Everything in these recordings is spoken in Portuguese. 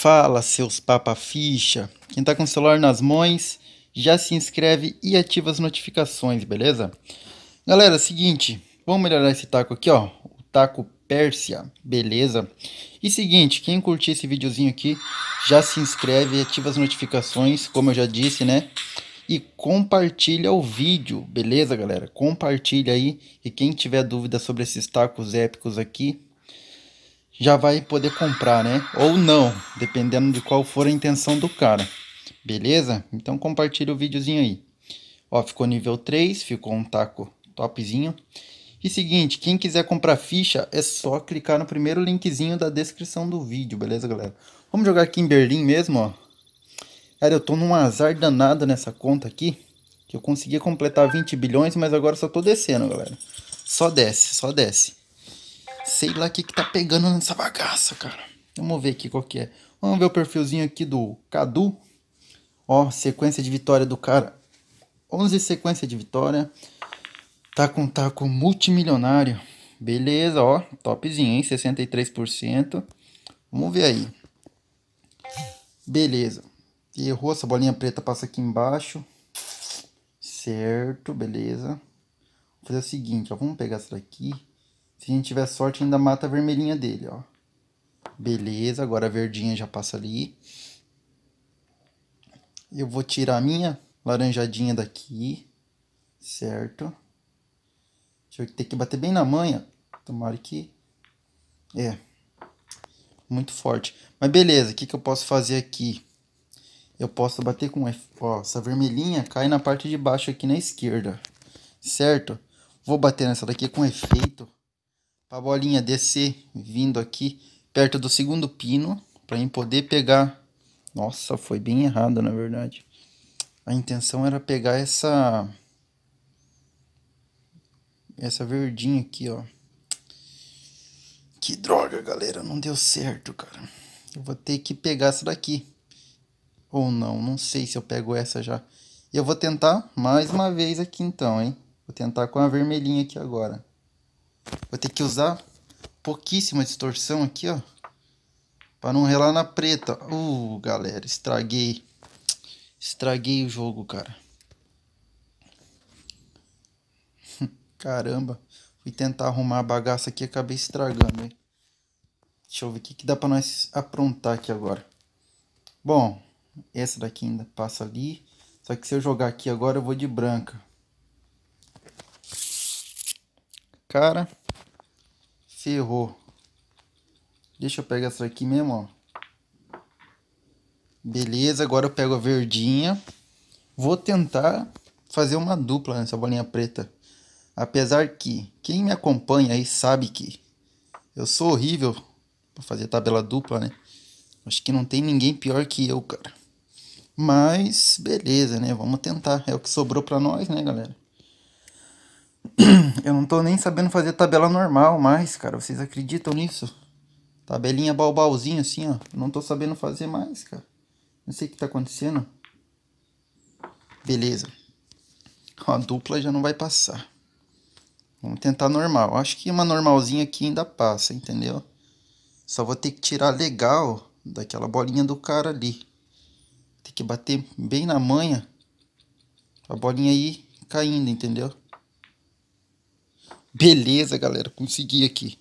Fala, seus papa ficha. Quem tá com o celular nas mãos, já se inscreve e ativa as notificações, beleza? Galera, é seguinte, vamos melhorar esse taco aqui, ó. O taco Pérsia, beleza? E seguinte, quem curtir esse videozinho aqui, já se inscreve e ativa as notificações, como eu já disse, né? E compartilha o vídeo, beleza, galera? Compartilha aí. E quem tiver dúvida sobre esses tacos épicos aqui, já vai poder comprar, né? Ou não, dependendo de qual for a intenção do cara. Beleza? Então compartilha o videozinho aí. Ó, ficou nível 3, ficou um taco topzinho. E seguinte, quem quiser comprar ficha, é só clicar no primeiro linkzinho da descrição do vídeo, beleza, galera? Vamos jogar aqui em Berlim mesmo, ó. Cara, eu tô num azar danado nessa conta aqui, que eu conseguia completar 20 bilhões, mas agora só tô descendo, galera. Só desce, só desce. Sei lá o que, que tá pegando nessa bagaça, cara. Vamos ver aqui qual que é. Vamos ver o perfilzinho aqui do Cadu. Ó, sequência de vitória do cara. 11 sequência de vitória. Tá com taco tá multimilionário. Beleza, ó. Topzinho, hein? 63%. Vamos ver aí. Beleza. Errou, essa bolinha preta passa aqui embaixo. Certo, beleza. Vou fazer o seguinte, ó. Vamos pegar essa daqui. Se a gente tiver sorte, ainda mata a vermelhinha dele, ó. Beleza, agora a verdinha já passa ali. Eu vou tirar a minha laranjadinha daqui, certo? Deixa eu ter que bater bem na manha. Tomara que... É, muito forte. Mas beleza, o que, que eu posso fazer aqui? Eu posso bater com... Ó, essa vermelhinha cai na parte de baixo aqui na esquerda, certo? Vou bater nessa daqui com efeito para a bolinha descer vindo aqui perto do segundo pino para mim poder pegar. Nossa, foi bem errado na verdade. A intenção era pegar essa essa verdinha aqui, ó. Que droga, galera, não deu certo, cara. Eu vou ter que pegar essa daqui. Ou não, não sei se eu pego essa já. E eu vou tentar mais uma vez aqui então, hein. Vou tentar com a vermelhinha aqui agora. Vou ter que usar pouquíssima distorção aqui, ó. Pra não relar na preta. Uh, galera, estraguei. Estraguei o jogo, cara. Caramba. Fui tentar arrumar a bagaça aqui e acabei estragando, hein. Deixa eu ver o que, que dá pra nós aprontar aqui agora. Bom, essa daqui ainda passa ali. Só que se eu jogar aqui agora, eu vou de branca. Cara, Errou. Deixa eu pegar essa aqui mesmo, ó. Beleza, agora eu pego a verdinha. Vou tentar fazer uma dupla nessa bolinha preta. Apesar que quem me acompanha aí sabe que eu sou horrível para fazer tabela dupla, né? Acho que não tem ninguém pior que eu, cara. Mas beleza, né? Vamos tentar. É o que sobrou para nós, né, galera? Eu não tô nem sabendo fazer tabela normal mais, cara. Vocês acreditam nisso? Tabelinha balbalzinha assim, ó. Não tô sabendo fazer mais, cara. Não sei o que tá acontecendo. Beleza. Ó, a dupla já não vai passar. Vamos tentar normal. Acho que uma normalzinha aqui ainda passa, entendeu? Só vou ter que tirar legal daquela bolinha do cara ali. Tem que bater bem na manha. A bolinha aí caindo, entendeu? Beleza, galera, consegui aqui.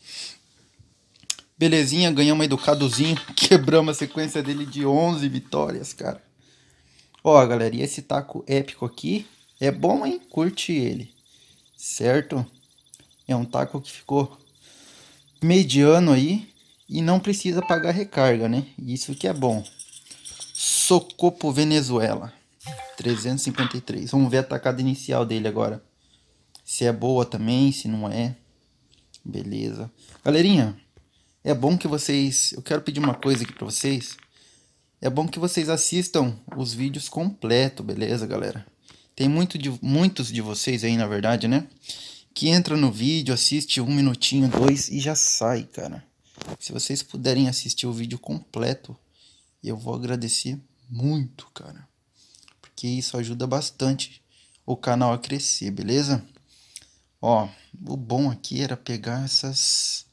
Belezinha, ganhamos educadozinho. Quebramos a sequência dele de 11 vitórias, cara. Ó, galera, e esse taco épico aqui é bom, hein? Curte ele, certo? É um taco que ficou mediano aí e não precisa pagar recarga, né? Isso que é bom. Socopo Venezuela, 353. Vamos ver a tacada inicial dele agora se é boa também, se não é. Beleza. Galerinha, é bom que vocês. Eu quero pedir uma coisa aqui pra vocês. É bom que vocês assistam os vídeos completo, beleza, galera? Tem muito de, muitos de vocês aí, na verdade, né? Que entra no vídeo, assiste um minutinho, dois e já sai, cara. Se vocês puderem assistir o vídeo completo, eu vou agradecer muito, cara. Porque isso ajuda bastante o canal a crescer, beleza? Ó, o bom aqui era pegar essas...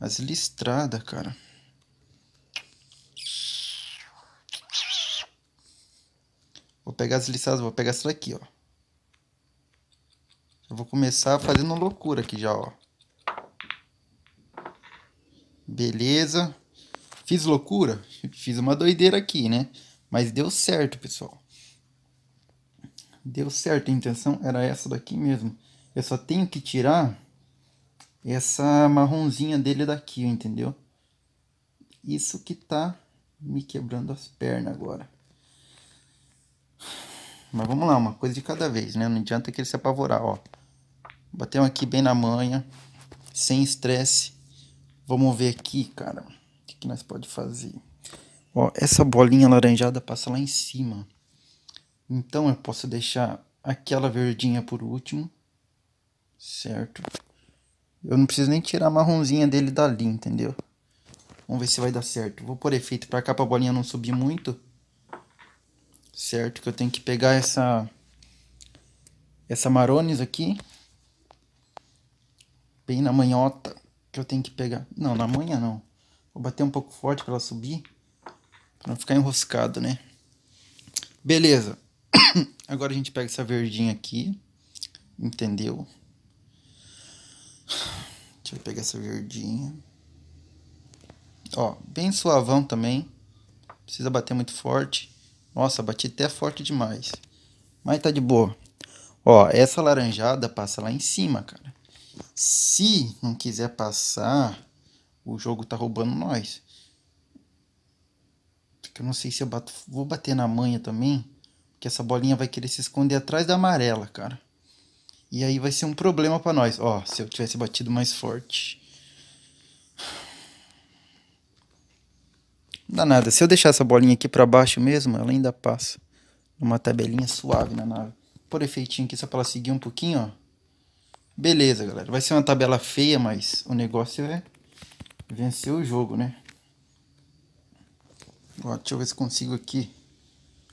As listradas, cara. Vou pegar as listradas, vou pegar essa daqui, ó. Eu vou começar fazendo loucura aqui já, ó. Beleza. Fiz loucura? Fiz uma doideira aqui, né? Mas deu certo, pessoal. Deu certo. A intenção era essa daqui mesmo. Eu só tenho que tirar essa marronzinha dele daqui, entendeu? Isso que tá me quebrando as pernas agora. Mas vamos lá, uma coisa de cada vez, né? Não adianta que ele se apavorar, ó. Bateu aqui bem na manha, sem estresse. Vamos ver aqui, cara, o que, que nós pode fazer. Ó, essa bolinha laranjada passa lá em cima. Então eu posso deixar aquela verdinha por último Certo. Eu não preciso nem tirar a marronzinha dele dali, entendeu? Vamos ver se vai dar certo. Vou pôr efeito pra cá pra bolinha não subir muito. Certo, que eu tenho que pegar essa... Essa Marones aqui. Bem na manhota que eu tenho que pegar. Não, na manha não. Vou bater um pouco forte pra ela subir. Pra não ficar enroscado, né? Beleza. Agora a gente pega essa verdinha aqui. Entendeu? Deixa eu pegar essa verdinha. Ó, bem suavão também. Precisa bater muito forte. Nossa, bati até forte demais. Mas tá de boa. Ó, essa laranjada passa lá em cima, cara. Se não quiser passar, o jogo tá roubando nós. Porque eu não sei se eu bato, vou bater na manha também. Porque essa bolinha vai querer se esconder atrás da amarela, cara. E aí vai ser um problema para nós. Ó, se eu tivesse batido mais forte. Não dá nada. Se eu deixar essa bolinha aqui para baixo mesmo, ela ainda passa. Uma tabelinha suave na nave. Por efeitinho aqui, só para ela seguir um pouquinho, ó. Beleza, galera. Vai ser uma tabela feia, mas o negócio é vencer o jogo, né? Ó, deixa eu ver se consigo aqui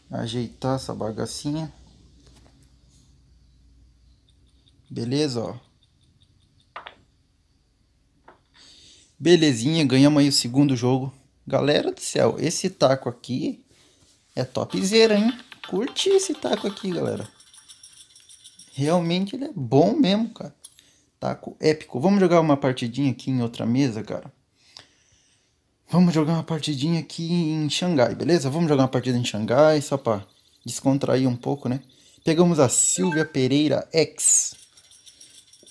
ajeitar essa bagacinha. Beleza, ó. Belezinha, ganhamos aí o segundo jogo. Galera do céu, esse taco aqui é topzera, hein? Curti esse taco aqui, galera. Realmente ele é bom mesmo, cara. Taco épico. Vamos jogar uma partidinha aqui em outra mesa, cara. Vamos jogar uma partidinha aqui em Xangai, beleza? Vamos jogar uma partida em Xangai, só pra descontrair um pouco, né? Pegamos a Silvia Pereira X.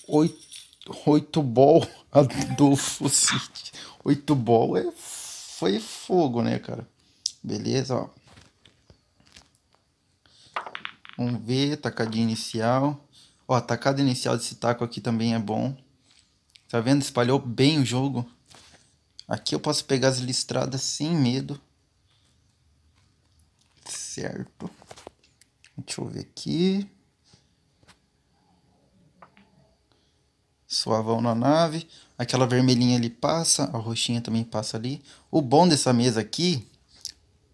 Oito, oito bol Adolfo City. Oito bol é, foi fogo, né, cara? Beleza, ó. Vamos ver, tacadinha inicial. Ó, a tacada inicial desse taco aqui também é bom. Tá vendo? Espalhou bem o jogo. Aqui eu posso pegar as listradas sem medo. Certo. Deixa eu ver aqui. suavão na nave. Aquela vermelhinha ali passa, a roxinha também passa ali. O bom dessa mesa aqui,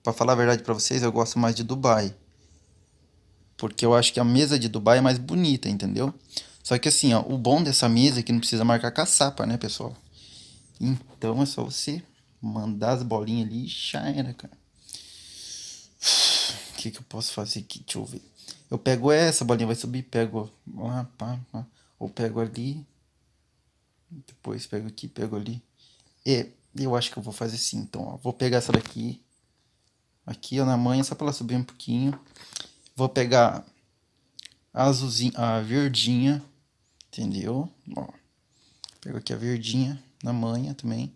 para falar a verdade para vocês, eu gosto mais de Dubai. Porque eu acho que a mesa de Dubai é mais bonita, entendeu? Só que assim, ó, o bom dessa mesa é que não precisa marcar caçapa, né, pessoal? Então é só você mandar as bolinhas ali e era, cara. O que, que eu posso fazer aqui? Deixa eu ver. Eu pego essa, bolinha vai subir, pego lá, pá. Ou pego ali, depois pego aqui, pego ali. E é, eu acho que eu vou fazer assim, então, ó. Vou pegar essa daqui. Aqui, ó, na manha, só pra ela subir um pouquinho. Vou pegar a azulzinha, a verdinha, entendeu? Ó. Pego aqui a verdinha, na manha também.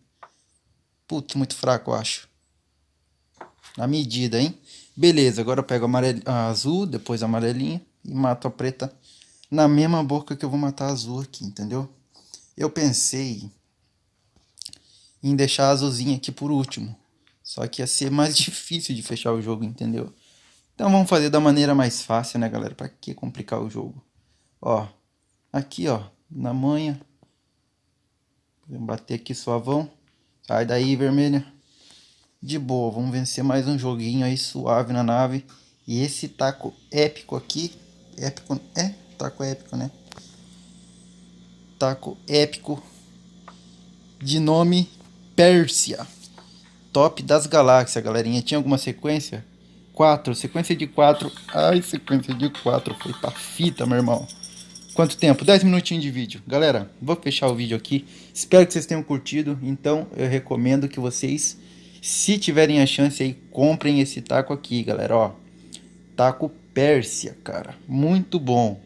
Putz, muito fraco, eu acho. Na medida, hein? Beleza, agora eu pego a, amarel... a azul, depois a amarelinha e mato a preta na mesma boca que eu vou matar a azul aqui, entendeu? Eu pensei em deixar a azulzinha aqui por último. Só que ia ser mais difícil de fechar o jogo, entendeu? Então vamos fazer da maneira mais fácil, né, galera? Pra que complicar o jogo? Ó, aqui, ó, na manha. Vamos bater aqui suavão. Sai daí, vermelha. De boa, vamos vencer mais um joguinho aí suave na nave. E esse taco épico aqui, épico, é, taco épico, né? taco épico de nome Pérsia. Top das galáxias, galerinha. Tinha alguma sequência? 4, sequência de 4. Ai, sequência de 4. Foi pra fita, meu irmão. Quanto tempo? 10 minutinhos de vídeo. Galera, vou fechar o vídeo aqui. Espero que vocês tenham curtido. Então, eu recomendo que vocês, se tiverem a chance aí, comprem esse taco aqui, galera. Ó, taco Pérsia, cara. Muito bom.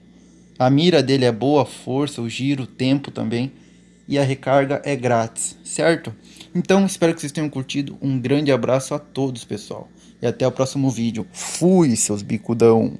A mira dele é boa, força, o giro, o tempo também. E a recarga é grátis, certo? Então espero que vocês tenham curtido. Um grande abraço a todos, pessoal. E até o próximo vídeo. Fui, seus bicudão!